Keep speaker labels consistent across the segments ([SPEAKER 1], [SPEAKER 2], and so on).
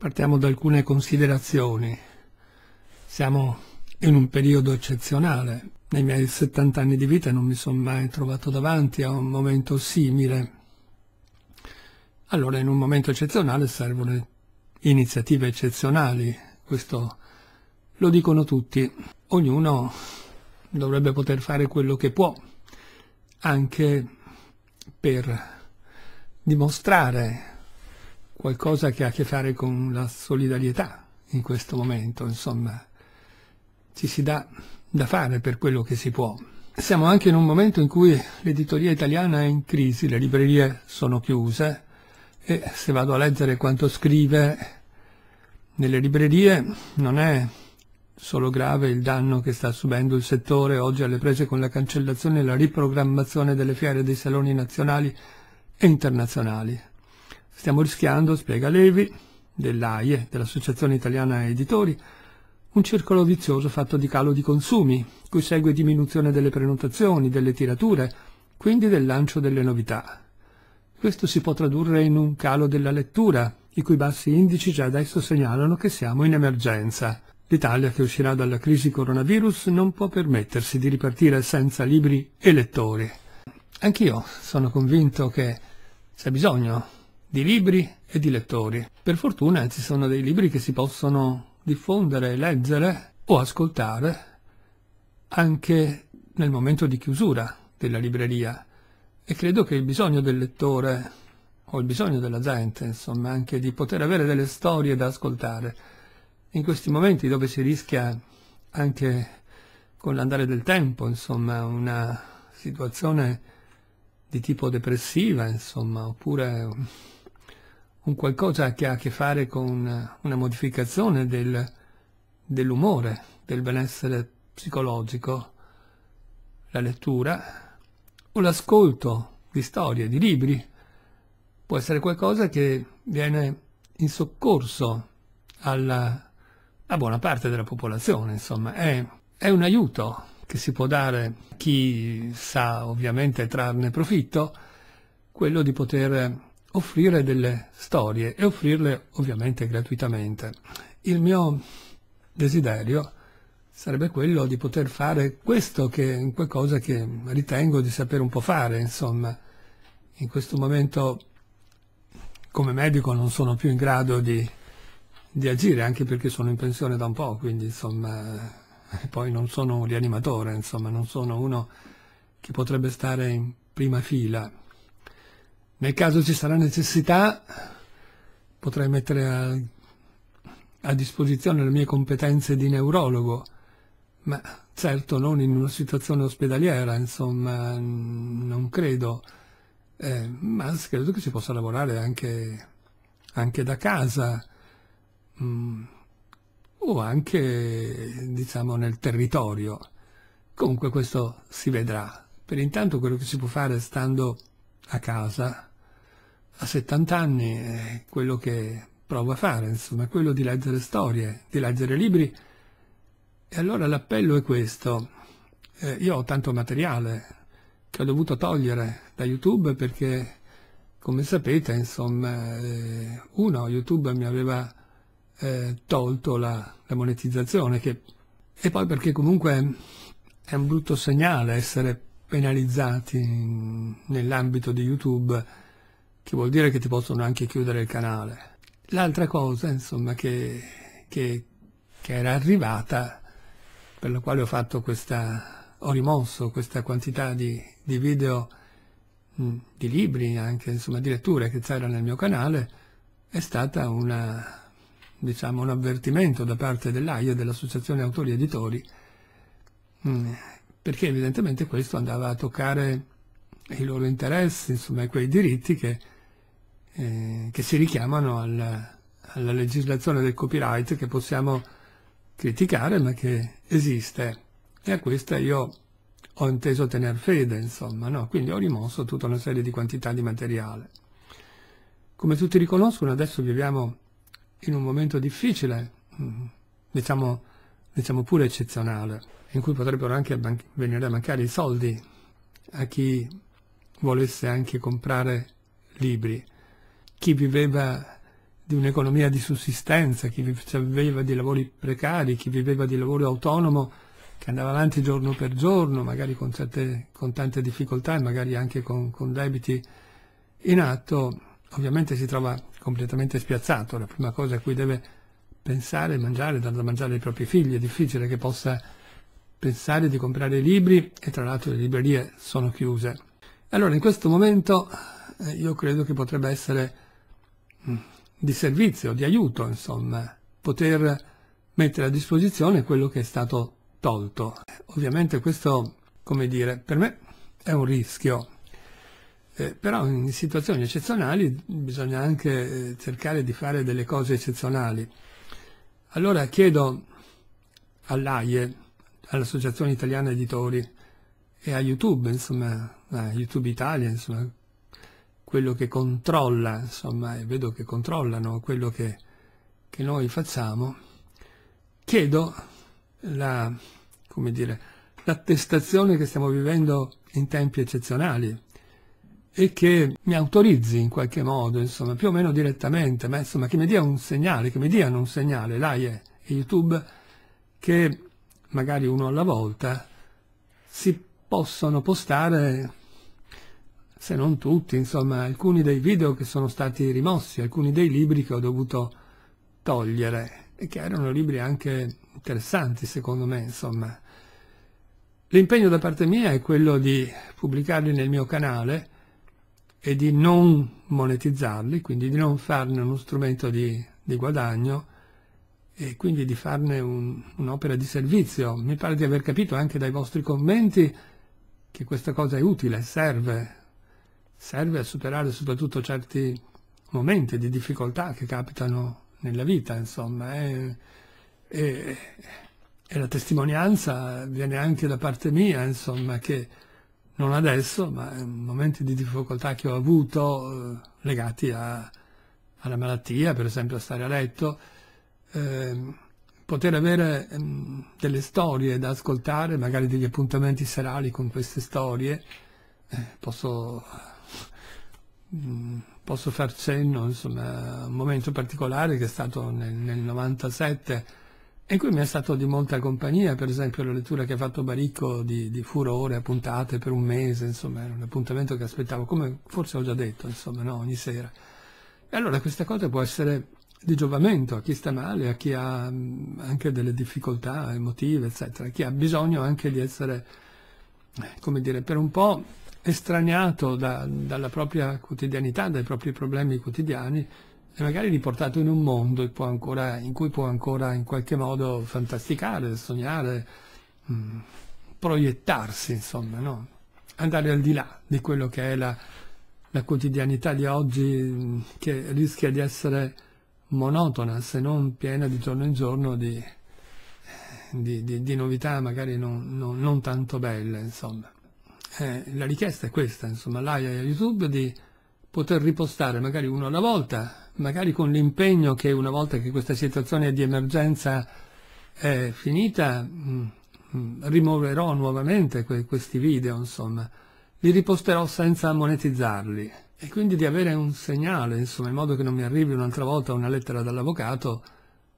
[SPEAKER 1] Partiamo da alcune considerazioni. Siamo in un periodo eccezionale. Nei miei 70 anni di vita non mi sono mai trovato davanti a un momento simile. Allora, in un momento eccezionale servono iniziative eccezionali. Questo lo dicono tutti. Ognuno dovrebbe poter fare quello che può, anche per dimostrare qualcosa che ha a che fare con la solidarietà in questo momento, insomma, ci si dà da fare per quello che si può. Siamo anche in un momento in cui l'editoria italiana è in crisi, le librerie sono chiuse e se vado a leggere quanto scrive nelle librerie non è solo grave il danno che sta subendo il settore oggi alle prese con la cancellazione e la riprogrammazione delle fiere dei saloni nazionali e internazionali, Stiamo rischiando, spiega Levi, dell'AIE, dell'Associazione Italiana Editori, un circolo vizioso fatto di calo di consumi, cui segue diminuzione delle prenotazioni, delle tirature, quindi del lancio delle novità. Questo si può tradurre in un calo della lettura, i cui bassi indici già adesso segnalano che siamo in emergenza. L'Italia, che uscirà dalla crisi coronavirus, non può permettersi di ripartire senza libri e lettori. Anch'io sono convinto che c'è bisogno di libri e di lettori. Per fortuna ci sono dei libri che si possono diffondere, leggere o ascoltare anche nel momento di chiusura della libreria e credo che il bisogno del lettore o il bisogno della gente, insomma, anche di poter avere delle storie da ascoltare in questi momenti dove si rischia anche con l'andare del tempo, insomma, una situazione di tipo depressiva, insomma, oppure un qualcosa che ha a che fare con eh, una, modificazione del, dell'umore, del benessere psicologico, la lettura o l'ascolto di storie, di libri, può essere qualcosa che viene in soccorso alla, a buona parte della popolazione, insomma, è, è un aiuto che si può dare a chi sa ovviamente trarne profitto, quello di poter offrire delle storie e offrirle ovviamente gratuitamente. Il mio desiderio sarebbe quello di poter fare questo che è qualcosa che ritengo di sapere un po' fare, insomma. In questo momento come medico non sono più in grado di, di agire, anche perché sono in pensione da un po', quindi insomma, poi non sono un rianimatore, insomma, non sono uno che potrebbe stare in prima fila nel caso ci sarà necessità, potrei mettere a, a disposizione le mie competenze di neurologo, ma certo non in una situazione ospedaliera, insomma, non credo. Eh, ma credo che si possa lavorare anche, anche da casa mh, mm, o anche diciamo nel territorio comunque questo si vedrà per intanto quello che si può fare stando a casa a 70 anni è quello che provo a fare, insomma, quello di leggere storie, di leggere libri. E allora l'appello è questo. Eh, io ho tanto materiale che ho dovuto togliere da YouTube perché, come sapete, insomma, eh, uno, YouTube mi aveva eh, tolto la, la monetizzazione che, e poi perché comunque è un brutto segnale essere penalizzati nell'ambito di YouTube che vuol dire che ti possono anche chiudere il canale. L'altra cosa, insomma, che, che, che era arrivata, per la quale ho fatto questa, ho rimosso questa quantità di, di video, mh, mm, di libri anche, insomma, di letture che c'era nel mio canale, è stata una, diciamo, un avvertimento da parte dell'AIA, dell'Associazione Autori Editori, mh, mm, perché evidentemente questo andava a toccare i loro interessi, insomma, quei diritti che eh, che si richiamano al, alla legislazione del copyright che possiamo criticare ma che esiste. E a questa io ho inteso tener fede, insomma, no? quindi ho rimosso tutta una serie di quantità di materiale. Come tutti riconoscono, adesso viviamo in un momento difficile, mm, diciamo, diciamo pure eccezionale, in cui potrebbero anche venire a mancare i soldi a chi volesse anche comprare libri chi viveva di un'economia di sussistenza, chi cioè, viveva di lavori precari, chi viveva di lavoro autonomo che andava avanti giorno per giorno, magari con, certe, con tante difficoltà e magari anche con, con debiti in atto, ovviamente si trova completamente spiazzato. La prima cosa a cui deve pensare è mangiare, dare da mangiare ai propri figli. È difficile che possa pensare di comprare libri e tra l'altro le librerie sono chiuse. Allora in questo momento eh, io credo che potrebbe essere di servizio, di aiuto, insomma, poter mettere a disposizione quello che è stato tolto. Ovviamente questo, come dire, per me è un rischio, eh, però in situazioni eccezionali bisogna anche eh, cercare di fare delle cose eccezionali. Allora chiedo all'AIE, all'Associazione Italiana Editori e a YouTube, insomma, a YouTube Italia, insomma, quello che controlla, insomma, e vedo che controllano quello che, che noi facciamo, chiedo la, come dire, l'attestazione che stiamo vivendo in tempi eccezionali e che mi autorizzi in qualche modo, insomma, più o meno direttamente, ma insomma che mi dia un segnale, che mi diano un segnale, l'AIE e YouTube, che magari uno alla volta si possono postare se non tutti, insomma, alcuni dei video che sono stati rimossi, alcuni dei libri che ho dovuto togliere e che erano libri anche interessanti secondo me, insomma. L'impegno da parte mia è quello di pubblicarli nel mio canale e di non monetizzarli, quindi di non farne uno strumento di, di guadagno e quindi di farne un'opera di servizio. Mi pare di aver capito anche dai vostri commenti che questa cosa è utile, serve, serve a superare soprattutto certi momenti di difficoltà che capitano nella vita, insomma. E, eh. e, e la testimonianza viene anche da parte mia, insomma, che non adesso, ma eh, momenti di difficoltà che ho avuto eh, legati a, alla malattia, per esempio a stare a letto, eh, poter avere mh, ehm, delle storie da ascoltare, magari degli appuntamenti serali con queste storie, eh, posso Mm, posso far cenno insomma, a un momento particolare che è stato nel, nel 97 e qui mi è stato di molta compagnia, per esempio la lettura che ha fatto Baricco di, di Furore a puntate per un mese, insomma era un appuntamento che aspettavo, come forse ho già detto, insomma, no, ogni sera. E allora questa cosa può essere di giovamento a chi sta male, a chi ha mm, anche delle difficoltà emotive, eccetera, a chi ha bisogno anche di essere, eh, come dire, per un po' estraniato da, dalla propria quotidianità, dai propri problemi quotidiani e magari riportato in un mondo ancora, in cui può ancora in qualche modo fantasticare, sognare, mh, mm, proiettarsi, insomma, no? andare al di là di quello che è la, la quotidianità di oggi mh, mm, che rischia di essere monotona, se non piena di giorno in giorno di, di, di, di novità magari non, non, non tanto belle, insomma. Eh, la richiesta è questa, insomma, l'AIA e YouTube di poter ripostare magari uno alla volta, magari con l'impegno che una volta che questa situazione di emergenza è finita, mh, mm, mh, mm, rimuoverò nuovamente que questi video, insomma, li riposterò senza monetizzarli e quindi di avere un segnale, insomma, in modo che non mi arrivi un'altra volta una lettera dall'avvocato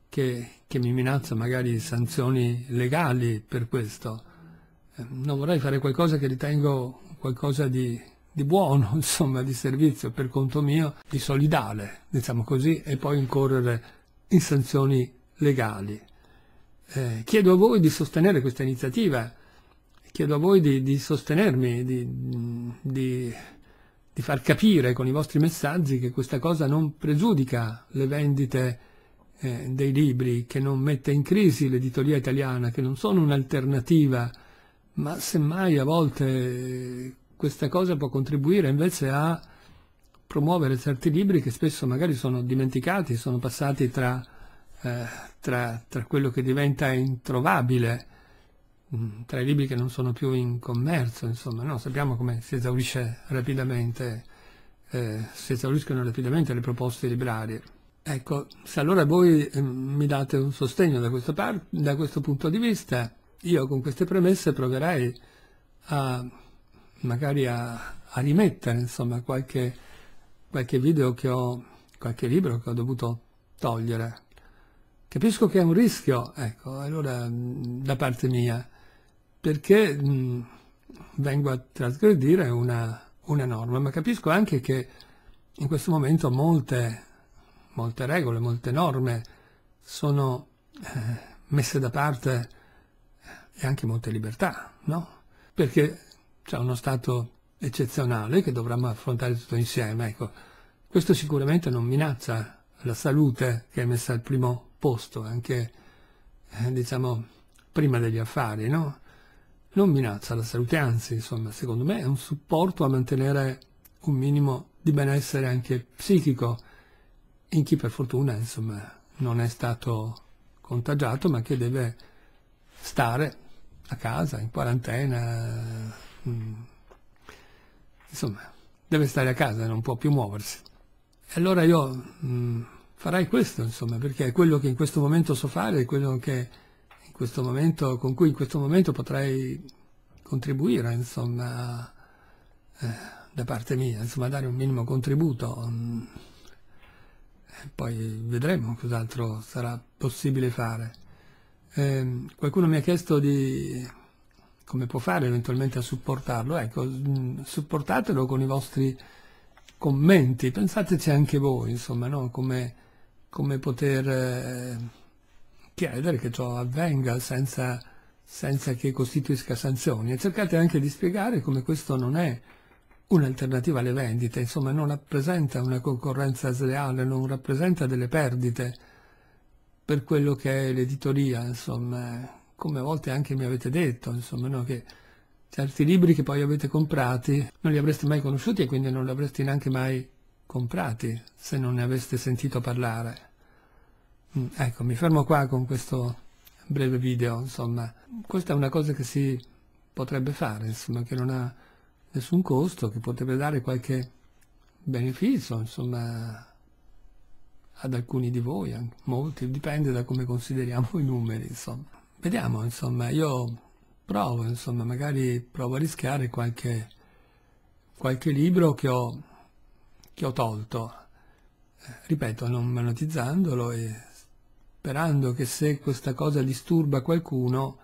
[SPEAKER 1] che, che mi minaccia magari sanzioni legali per questo. Eh, non vorrei fare qualcosa che ritengo qualcosa di, di, buono, insomma, di servizio per conto mio, di solidale, diciamo così, e poi incorrere in sanzioni legali. Eh, chiedo a voi di sostenere questa iniziativa, chiedo a voi di, di sostenermi, di, di, far capire con i vostri messaggi che questa cosa non pregiudica le vendite eh, dei libri, che non mette in crisi l'editoria italiana, che non sono un'alternativa ma semmai a volte questa cosa può contribuire invece a promuovere certi libri che spesso magari sono dimenticati, sono passati tra, eh, tra, tra quello che diventa introvabile, mm, tra i libri che non sono più in commercio, insomma, no? sappiamo come si esaurisce rapidamente, eh, si esauriscono rapidamente le proposte librarie. Ecco, se allora voi mm, mi date un sostegno da, parte, da questo punto di vista, io con queste premesse proverei a magari a, a rimettere insomma qualche, qualche video che ho qualche libro che ho dovuto togliere capisco che è un rischio ecco allora mm, da parte mia perché mh, mm, vengo a trasgredire una, una norma ma capisco anche che in questo momento molte molte regole molte norme sono eh, messe da parte e anche molte libertà, no? Perché c'è uno Stato eccezionale che dovremmo affrontare tutto insieme, ecco. Questo sicuramente non minaccia la salute che è messa al primo posto, anche, eh, diciamo, prima degli affari, no? Non minaccia la salute, anzi, insomma, secondo me è un supporto a mantenere un minimo di benessere anche psichico in chi per fortuna, insomma, non è stato contagiato, ma che deve stare a casa, in quarantena, mm. insomma, deve stare a casa, non può più muoversi. E allora io mh, mm, farai questo, insomma, perché è quello che in questo momento so fare, è quello che in questo momento, con cui in questo momento potrai contribuire, insomma, eh, da parte mia, insomma, dare un minimo contributo. Mh, mm. poi vedremo cos'altro sarà possibile fare. Eh, qualcuno mi ha chiesto di come può fare eventualmente a supportarlo. Ecco, mm, supportatelo con i vostri commenti, pensateci anche voi, insomma, no? come, come, poter eh, chiedere che ciò avvenga senza, senza che costituisca sanzioni e cercate anche di spiegare come questo non è un'alternativa alle vendite, insomma non rappresenta una concorrenza sleale, non rappresenta delle perdite, per quello che è l'editoria, insomma, come a volte anche mi avete detto, insomma, no? che certi libri che poi avete comprati non li avreste mai conosciuti e quindi non li avreste neanche mai comprati se non ne aveste sentito parlare. Mm, ecco, mi fermo qua con questo breve video, insomma. Questa è una cosa che si potrebbe fare, insomma, che non ha nessun costo, che potrebbe dare qualche beneficio, insomma, ad alcuni di voi, a molti, dipende da come consideriamo i numeri, insomma. Vediamo, insomma, io provo, insomma, magari provo a rischiare qualche, qualche libro che ho, che ho tolto, eh, ripeto, non monetizzandolo e sperando che se questa cosa disturba qualcuno,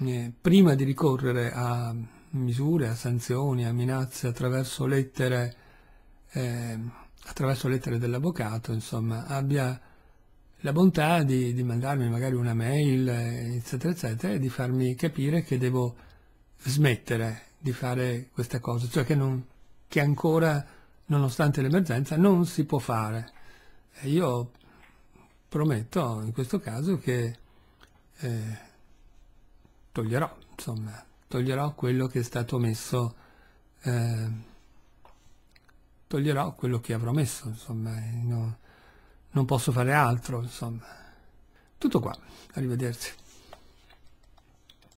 [SPEAKER 1] eh, prima di ricorrere a misure, a sanzioni, a minacce attraverso lettere, eh, attraverso lettere dell'avvocato, insomma, abbia la bontà di, di mandarmi magari una mail, eccetera, eccetera, e di farmi capire che devo smettere di fare questa cosa, cioè che, non, che ancora, nonostante l'emergenza, non si può fare. E io prometto in questo caso che eh, toglierò, insomma, toglierò quello che è stato messo eh, toglierò quello che avrò messo, insomma, no, non posso fare altro, insomma. Tutto qua, arrivederci.